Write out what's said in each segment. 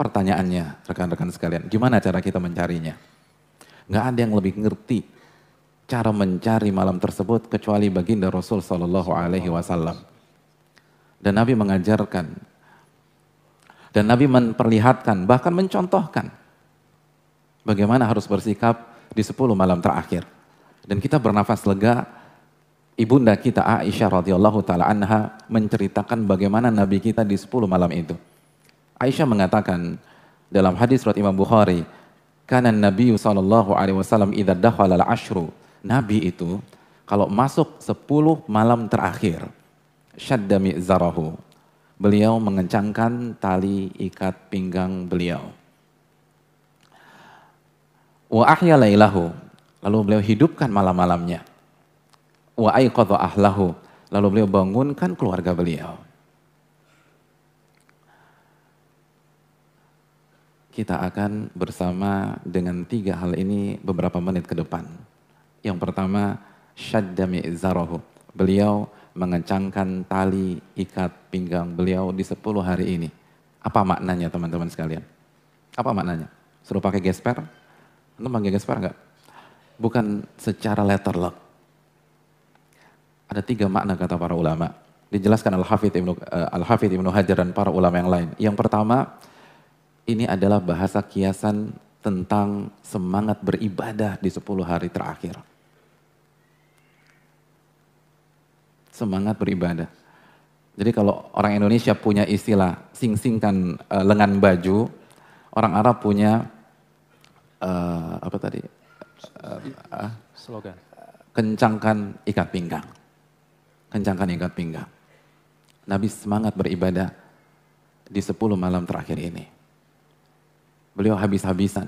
Pertanyaannya, rekan-rekan sekalian, gimana cara kita mencarinya? Nggak ada yang lebih ngerti cara mencari malam tersebut kecuali baginda Rasul Shallallahu Alaihi Wasallam. Dan Nabi mengajarkan, dan Nabi memperlihatkan, bahkan mencontohkan bagaimana harus bersikap di 10 malam terakhir. Dan kita bernafas lega, ibunda kita Aisyah radhiyallahu taala anha menceritakan bagaimana Nabi kita di 10 malam itu. Aisyah mengatakan dalam hadis surat Imam Bukhari, kanan Nabi Sallallahu Alaihi Wasallam idha dahwal al-ashru. Nabi itu kalau masuk sepuluh malam terakhir, syaddami zarahu. Beliau mengencangkan tali ikat pinggang beliau. Wa ahya lailahu. Lalu beliau hidupkan malam-malamnya. Wa aiqadha ahlahu. Lalu beliau bangunkan keluarga beliau. kita akan bersama dengan tiga hal ini beberapa menit ke depan. Yang pertama, syaddami zarahu. Beliau mengencangkan tali ikat pinggang beliau di sepuluh hari ini. Apa maknanya teman-teman sekalian? Apa maknanya? Suruh pakai gesper? Anda pakai gesper enggak? Bukan secara letter luck. Ada tiga makna kata para ulama. Dijelaskan Al-Hafidh Ibnu, eh, Al Ibnu Hajar dan para ulama yang lain. Yang pertama, ini adalah bahasa kiasan tentang semangat beribadah di 10 hari terakhir. Semangat beribadah. Jadi kalau orang Indonesia punya istilah sing-singkan e, lengan baju, orang Arab punya e, apa tadi? E, slogan. Kencangkan ikat pinggang. Kencangkan ikat pinggang. Nabi semangat beribadah di 10 malam terakhir ini. Beliau habis-habisan.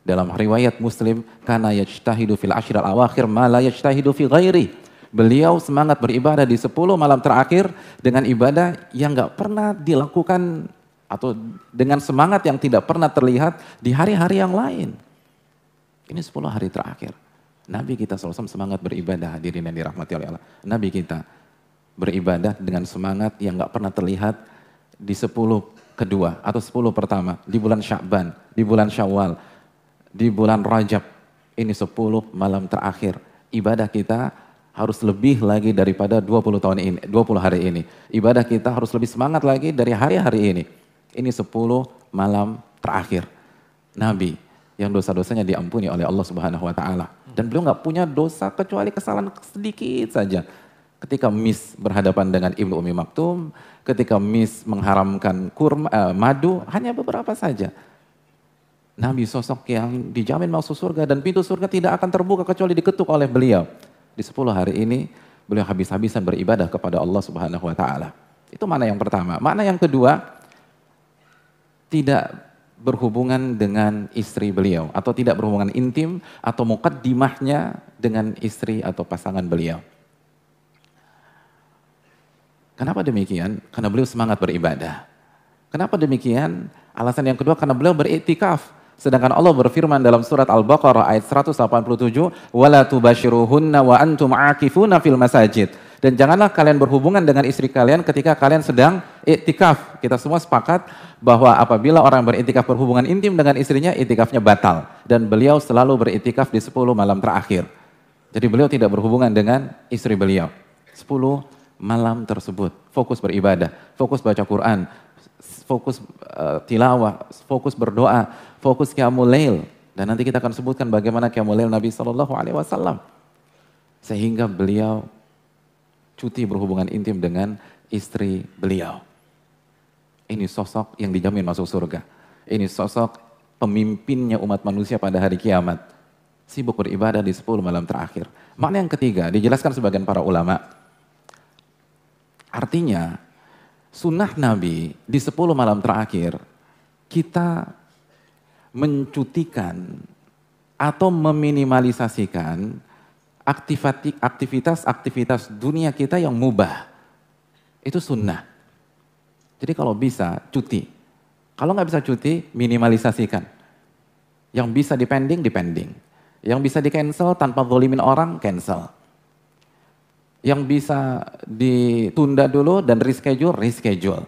Dalam riwayat Muslim, karena yajtahidu fil al awakhir ma la yajtahidu fi ghairi. Beliau semangat beribadah di 10 malam terakhir dengan ibadah yang nggak pernah dilakukan atau dengan semangat yang tidak pernah terlihat di hari-hari yang lain. Ini 10 hari terakhir. Nabi kita SAW semangat beribadah hadirin yang dirahmati oleh Allah. Nabi kita beribadah dengan semangat yang nggak pernah terlihat di 10 kedua atau sepuluh pertama, di bulan Syakban, di bulan Syawal, di bulan Rajab. Ini sepuluh malam terakhir. Ibadah kita harus lebih lagi daripada 20 tahun ini, 20 hari ini. Ibadah kita harus lebih semangat lagi dari hari-hari ini. Ini 10 malam terakhir. Nabi yang dosa-dosanya diampuni oleh Allah Subhanahu wa taala. Dan beliau nggak punya dosa kecuali kesalahan sedikit saja ketika Miss berhadapan dengan Ibnu Umi Maktum, ketika Miss mengharamkan kurma, eh, madu, hanya beberapa saja. Nabi sosok yang dijamin masuk surga dan pintu surga tidak akan terbuka kecuali diketuk oleh beliau. Di 10 hari ini beliau habis-habisan beribadah kepada Allah Subhanahu wa taala. Itu mana yang pertama. Mana yang kedua? Tidak berhubungan dengan istri beliau atau tidak berhubungan intim atau mukaddimahnya dengan istri atau pasangan beliau. Kenapa demikian? Karena beliau semangat beribadah. Kenapa demikian? Alasan yang kedua karena beliau beriktikaf. Sedangkan Allah berfirman dalam surat Al-Baqarah ayat 187, "Wala tubashiruhunna wa antum akifuna fil masajid." Dan janganlah kalian berhubungan dengan istri kalian ketika kalian sedang iktikaf. Kita semua sepakat bahwa apabila orang beriktikaf berhubungan intim dengan istrinya, iktikafnya batal. Dan beliau selalu beriktikaf di 10 malam terakhir. Jadi beliau tidak berhubungan dengan istri beliau. 10 malam tersebut. Fokus beribadah, fokus baca Quran, fokus uh, tilawah, fokus berdoa, fokus qiyamul lail. Dan nanti kita akan sebutkan bagaimana qiyamul lail Nabi Shallallahu alaihi wasallam. Sehingga beliau cuti berhubungan intim dengan istri beliau. Ini sosok yang dijamin masuk surga. Ini sosok pemimpinnya umat manusia pada hari kiamat. Sibuk beribadah di 10 malam terakhir. Makna yang ketiga dijelaskan sebagian para ulama Artinya, sunnah Nabi di 10 malam terakhir, kita mencutikan atau meminimalisasikan aktivitas-aktivitas dunia kita yang mubah. Itu sunnah. Jadi kalau bisa, cuti. Kalau nggak bisa cuti, minimalisasikan. Yang bisa dipending, dipending. Yang bisa di-cancel tanpa zolimin orang, cancel. Yang bisa ditunda dulu dan reschedule, reschedule.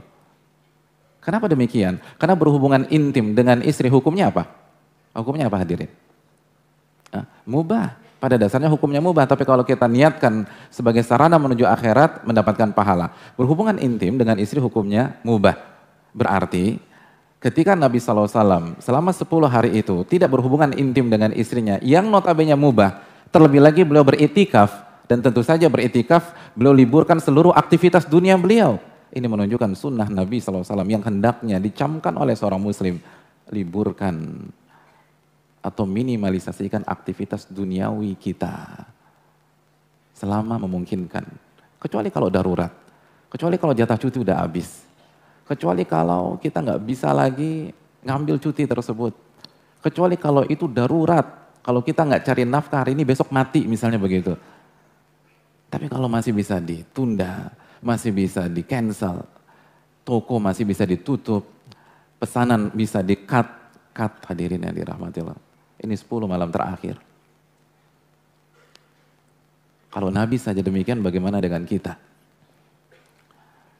Kenapa demikian? Karena berhubungan intim dengan istri hukumnya apa? Hukumnya apa hadirin? Nah, mubah. Pada dasarnya hukumnya mubah, tapi kalau kita niatkan sebagai sarana menuju akhirat mendapatkan pahala. Berhubungan intim dengan istri hukumnya mubah. Berarti ketika Nabi SAW selama 10 hari itu tidak berhubungan intim dengan istrinya yang notabene mubah, terlebih lagi beliau beritikaf dan tentu saja beritikaf beliau liburkan seluruh aktivitas dunia beliau. Ini menunjukkan sunnah Nabi SAW yang hendaknya dicamkan oleh seorang muslim. Liburkan atau minimalisasikan aktivitas duniawi kita. Selama memungkinkan. Kecuali kalau darurat. Kecuali kalau jatah cuti udah habis. Kecuali kalau kita nggak bisa lagi ngambil cuti tersebut. Kecuali kalau itu darurat. Kalau kita nggak cari nafkah hari ini besok mati misalnya begitu. Tapi kalau masih bisa ditunda, masih bisa di cancel, toko masih bisa ditutup, pesanan bisa di cut, cut hadirin yang dirahmati Allah. Ini 10 malam terakhir. Kalau Nabi saja demikian bagaimana dengan kita?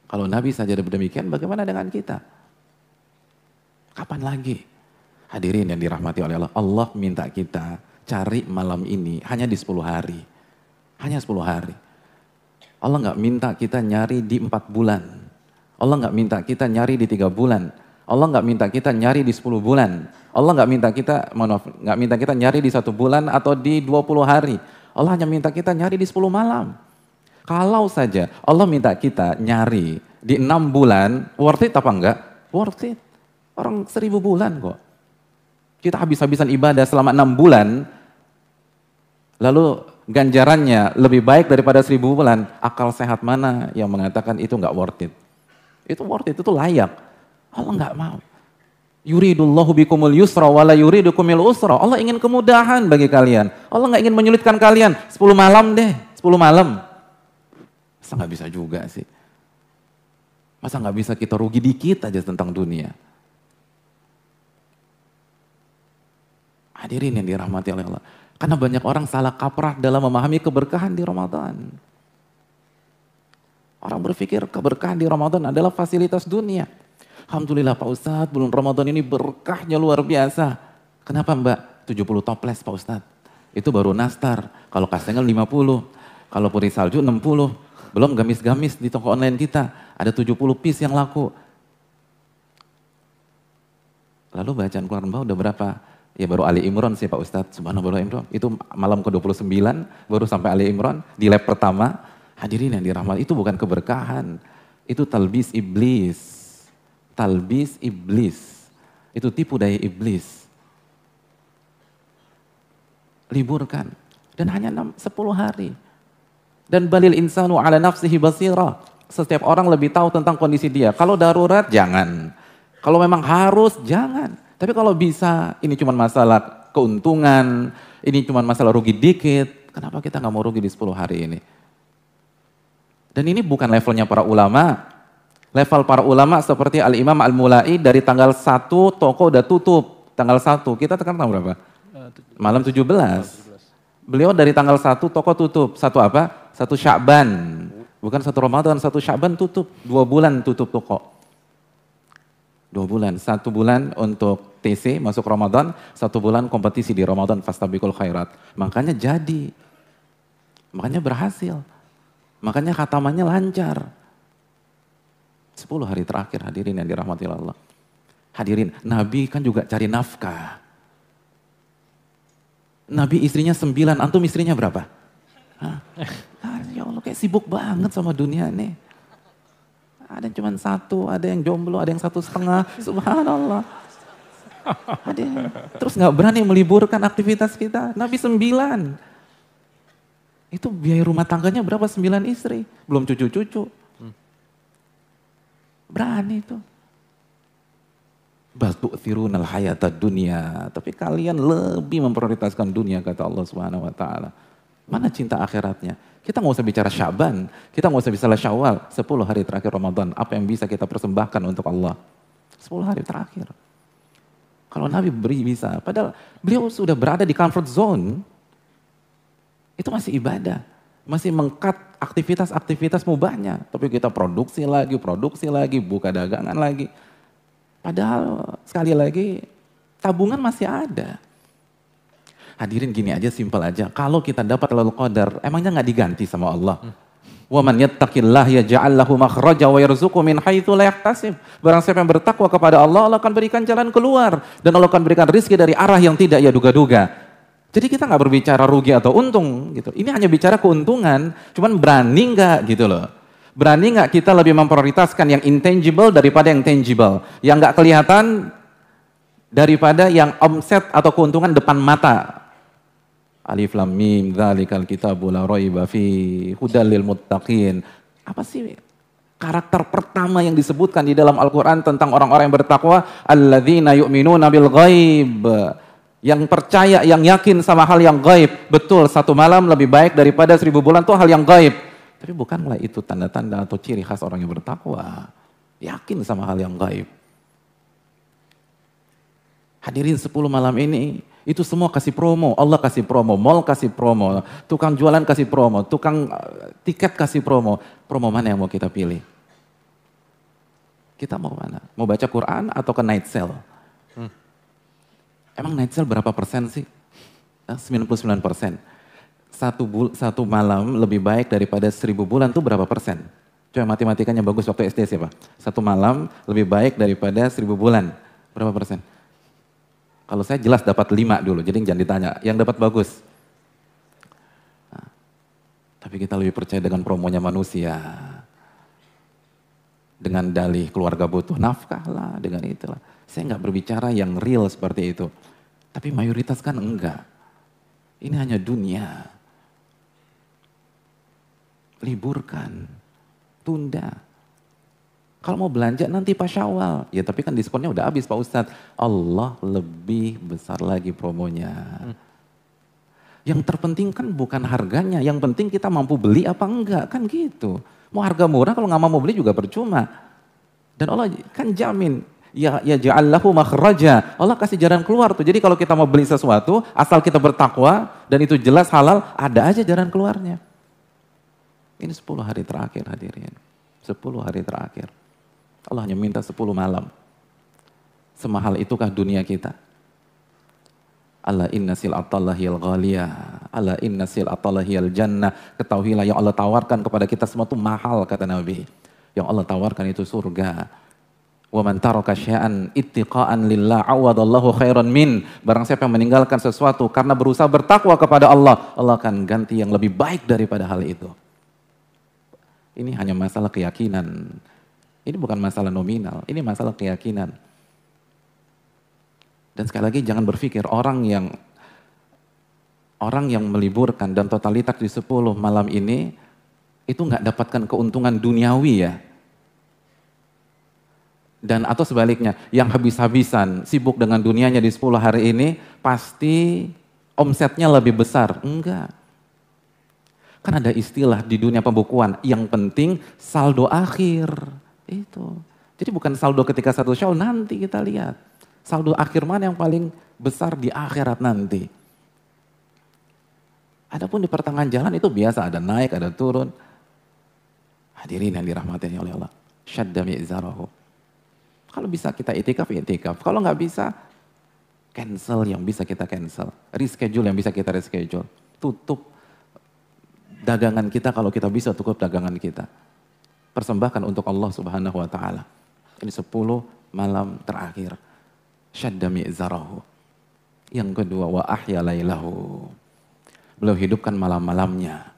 Kalau Nabi saja demikian bagaimana dengan kita? Kapan lagi? Hadirin yang dirahmati oleh Allah, Allah minta kita cari malam ini hanya di 10 hari. Hanya 10 hari. Allah nggak minta kita nyari di empat bulan. Allah nggak minta kita nyari di tiga bulan. Allah nggak minta kita nyari di sepuluh bulan. Allah nggak minta kita, maaf, nggak minta kita nyari di satu bulan atau di dua puluh hari. Allah hanya minta kita nyari di sepuluh malam. Kalau saja Allah minta kita nyari di enam bulan, worth it apa enggak? Worth it. Orang seribu bulan kok. Kita habis-habisan ibadah selama enam bulan, lalu ganjarannya lebih baik daripada seribu bulan, akal sehat mana yang mengatakan itu nggak worth it? Itu worth it, itu layak. Allah nggak mau. Yuridullahu bikumul yusra wala yuridukumil usra. Allah ingin kemudahan bagi kalian. Allah nggak ingin menyulitkan kalian. 10 malam deh, 10 malam. Masa nggak bisa juga sih? Masa nggak bisa kita rugi dikit aja tentang dunia? Hadirin yang dirahmati oleh Allah. Karena banyak orang salah kaprah dalam memahami keberkahan di Ramadan. Orang berpikir keberkahan di Ramadan adalah fasilitas dunia. Alhamdulillah Pak Ustadz, bulan Ramadan ini berkahnya luar biasa. Kenapa Mbak? 70 toples Pak Ustadz. Itu baru nastar. Kalau kastengel 50. Kalau puri salju 60. Belum gamis-gamis di toko online kita. Ada 70 piece yang laku. Lalu bacaan Quran Mbak udah berapa? Ya baru Ali Imron sih Pak Ustadz, subhanallah Imron. Itu malam ke-29 baru sampai Ali Imron di lab pertama. Hadirin yang dirahmati itu bukan keberkahan. Itu talbis iblis. Talbis iblis. Itu tipu daya iblis. Liburkan. Dan hanya 6, 10 hari. Dan balil insanu ala nafsihi basira. Setiap orang lebih tahu tentang kondisi dia. Kalau darurat, jangan. Kalau memang harus, jangan. Tapi kalau bisa ini cuma masalah keuntungan, ini cuma masalah rugi dikit, kenapa kita nggak mau rugi di 10 hari ini? Dan ini bukan levelnya para ulama. Level para ulama seperti Al-Imam Al-Mulai dari tanggal 1 toko udah tutup. Tanggal 1, kita tekan tanggal berapa? Eh, Malam 17. Beliau dari tanggal 1 toko tutup. Satu apa? Satu syaban. Bukan satu Ramadan, satu syaban tutup. Dua bulan tutup toko. Dua bulan, satu bulan untuk TC masuk Ramadan, satu bulan kompetisi di Ramadan fastabikul khairat. Makanya jadi. Makanya berhasil. Makanya khatamannya lancar. sepuluh hari terakhir hadirin yang dirahmati Allah. Hadirin, Nabi kan juga cari nafkah. Nabi istrinya sembilan, antum istrinya berapa? Hah? Ah, ya Allah kayak sibuk banget sama dunia nih. Ada yang cuma satu, ada yang jomblo, ada yang satu setengah. Subhanallah. Hadir. Terus nggak berani meliburkan aktivitas kita. Nabi sembilan. Itu biaya rumah tangganya berapa? Sembilan istri. Belum cucu-cucu. Berani itu. Batu sirunal hayata dunia. Tapi kalian lebih memprioritaskan dunia kata Allah Subhanahu wa taala. Mana cinta akhiratnya? Kita nggak usah bicara syaban, kita nggak usah bicara syawal, sepuluh hari terakhir Ramadan, apa yang bisa kita persembahkan untuk Allah? sepuluh hari terakhir. Kalau Nabi beri bisa, padahal beliau sudah berada di comfort zone, itu masih ibadah, masih mengkat aktivitas-aktivitas mubahnya. Tapi kita produksi lagi, produksi lagi, buka dagangan lagi. Padahal sekali lagi tabungan masih ada. Hadirin gini aja, simpel aja. Kalau kita dapat lalu qadar, emangnya nggak diganti sama Allah? Hmm Wa man yattaqillah ya lahu makhraja wa yarzuqhu min haitsu la yahtasib. Barang siapa yang bertakwa kepada Allah, Allah akan berikan jalan keluar dan Allah akan berikan rizki dari arah yang tidak ia duga-duga. Jadi kita nggak berbicara rugi atau untung gitu. Ini hanya bicara keuntungan, cuman berani nggak gitu loh. Berani nggak kita lebih memprioritaskan yang intangible daripada yang tangible, yang nggak kelihatan daripada yang omset atau keuntungan depan mata Alif lam mim dzalikal kitabu la raiba fi hudal lil muttaqin. Apa sih karakter pertama yang disebutkan di dalam Al-Qur'an tentang orang-orang yang bertakwa? Alladzina yu'minuna bil ghaib. Yang percaya, yang yakin sama hal yang gaib. Betul, satu malam lebih baik daripada seribu bulan itu hal yang gaib. Tapi bukan mulai itu tanda-tanda atau ciri khas orang yang bertakwa. Yakin sama hal yang gaib. Hadirin 10 malam ini, itu semua kasih promo, Allah kasih promo, mall kasih promo, tukang jualan kasih promo, tukang eh, tiket kasih promo. Promo mana yang mau kita pilih? Kita mau mana? Mau baca Quran atau ke night sale? Hmm. Emang night sale berapa persen sih? 99 persen. Satu, bul satu malam lebih baik daripada seribu bulan tuh berapa persen? Coba matematikanya bagus waktu SD siapa? Satu malam lebih baik daripada seribu bulan. Berapa persen? Kalau saya jelas dapat lima dulu, jadi jangan ditanya. Yang dapat bagus. Nah, tapi kita lebih percaya dengan promonya manusia. Dengan dalih keluarga butuh nafkah lah, dengan itulah. Saya nggak berbicara yang real seperti itu. Tapi mayoritas kan enggak. Ini hanya dunia. Liburkan, tunda, kalau mau belanja nanti pas syawal. Ya tapi kan diskonnya udah habis Pak Ustadz. Allah lebih besar lagi promonya. Hmm. Yang terpenting kan bukan harganya. Yang penting kita mampu beli apa enggak. Kan gitu. Mau harga murah kalau nggak mau beli juga percuma. Dan Allah kan jamin. Ya, ya ja'allahu makhraja. Allah kasih jalan keluar tuh. Jadi kalau kita mau beli sesuatu, asal kita bertakwa dan itu jelas halal, ada aja jalan keluarnya. Ini 10 hari terakhir hadirin. 10 hari terakhir. Allah hanya minta 10 malam. Semahal itukah dunia kita? Allah inna atallahil ghaliyah. Allah inna atallahil jannah. Ketahuilah yang Allah tawarkan kepada kita semua itu mahal kata Nabi. Yang Allah tawarkan itu surga. Wa man taraka syai'an ittiqaan lillah awadallahu khairan min. Barang siapa yang meninggalkan sesuatu karena berusaha bertakwa kepada Allah, Allah akan ganti yang lebih baik daripada hal itu. Ini hanya masalah keyakinan. Ini bukan masalah nominal, ini masalah keyakinan. Dan sekali lagi jangan berpikir orang yang orang yang meliburkan dan totalitas di 10 malam ini itu nggak dapatkan keuntungan duniawi ya. Dan atau sebaliknya, yang habis-habisan sibuk dengan dunianya di 10 hari ini pasti omsetnya lebih besar. Enggak. Kan ada istilah di dunia pembukuan, yang penting saldo akhir. Itu. Jadi bukan saldo ketika satu show, nanti kita lihat. Saldo akhir mana yang paling besar di akhirat nanti. Adapun di pertengahan jalan itu biasa ada naik, ada turun. Hadirin yang dirahmati oleh Allah. Syadda mi'zarahu. Kalau bisa kita itikaf, itikaf. Kalau nggak bisa, cancel yang bisa kita cancel. Reschedule yang bisa kita reschedule. Tutup dagangan kita kalau kita bisa tutup dagangan kita persembahkan untuk Allah Subhanahu wa taala. Ini 10 malam terakhir. Syaddami zarahu. Yang kedua wa ahya lailahu. Beliau hidupkan malam-malamnya.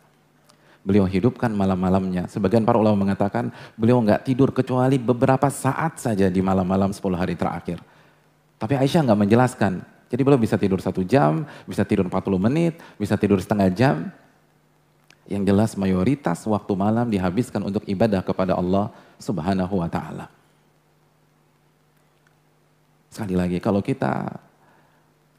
Beliau hidupkan malam-malamnya. Sebagian para ulama mengatakan beliau nggak tidur kecuali beberapa saat saja di malam-malam 10 hari terakhir. Tapi Aisyah nggak menjelaskan. Jadi beliau bisa tidur satu jam, bisa tidur 40 menit, bisa tidur setengah jam, yang jelas mayoritas waktu malam dihabiskan untuk ibadah kepada Allah Subhanahu wa taala. Sekali lagi, kalau kita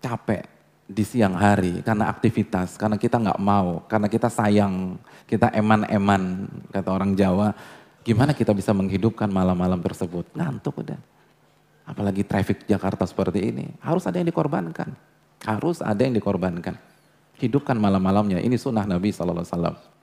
capek di siang hari karena aktivitas, karena kita nggak mau, karena kita sayang, kita eman-eman, kata orang Jawa, gimana kita bisa menghidupkan malam-malam tersebut? Ngantuk udah. Apalagi traffic Jakarta seperti ini, harus ada yang dikorbankan. Harus ada yang dikorbankan hidupkan malam-malamnya. Ini sunnah Nabi SAW.